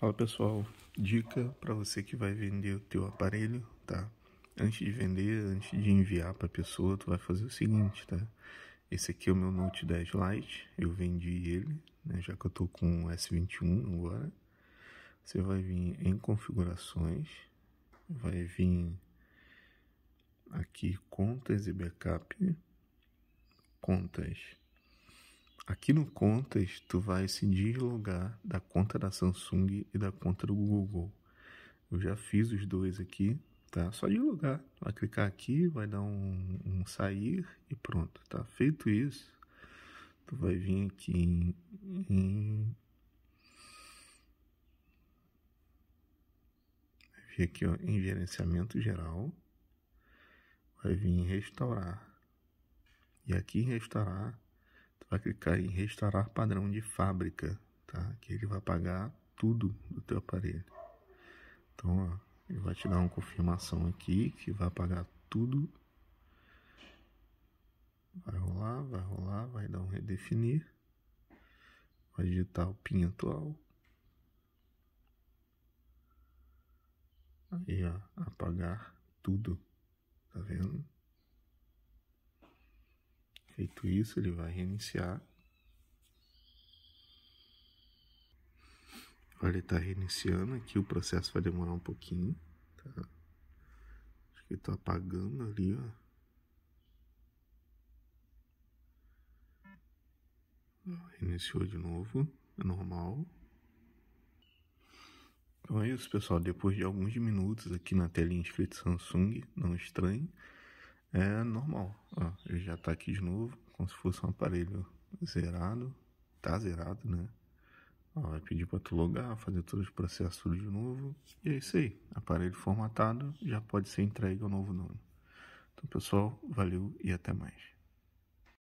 Fala pessoal, dica para você que vai vender o teu aparelho, tá? Antes de vender, antes de enviar para a pessoa, tu vai fazer o seguinte, tá? Esse aqui é o meu Note 10 Lite, eu vendi ele, né? já que eu tô com o S21 agora. Você vai vir em configurações, vai vir aqui contas e backup, contas Aqui no Contas, tu vai se deslogar da conta da Samsung e da conta do Google. Eu já fiz os dois aqui, tá? Só deslogar. Vai clicar aqui, vai dar um, um sair e pronto, tá? Feito isso, tu vai vir aqui em, em... Vir aqui ó, em gerenciamento geral, vai vir em restaurar. E aqui em restaurar, vai clicar em restaurar padrão de fábrica, tá? Que ele vai apagar tudo do teu aparelho. Então, ó, ele vai te dar uma confirmação aqui que vai apagar tudo. Vai rolar, vai rolar, vai dar um redefinir. Vai digitar o PIN atual. Aí, ó, apagar tudo. Tá vendo? Feito isso, ele vai reiniciar. Olha, ele está reiniciando aqui, o processo vai demorar um pouquinho, tá? Acho que está apagando ali, ó. Iniciou de novo, é normal. Então é isso, pessoal. Depois de alguns minutos aqui na telinha escrito Samsung, não estranhe é normal. Ó, ele já tá aqui de novo, como se fosse um aparelho zerado. Tá zerado, né? Ó, vai pedir para tu logar, fazer todo o processo tudo de novo. E é isso aí. Aparelho formatado já pode ser entregue ao novo dono. Então, pessoal, valeu e até mais.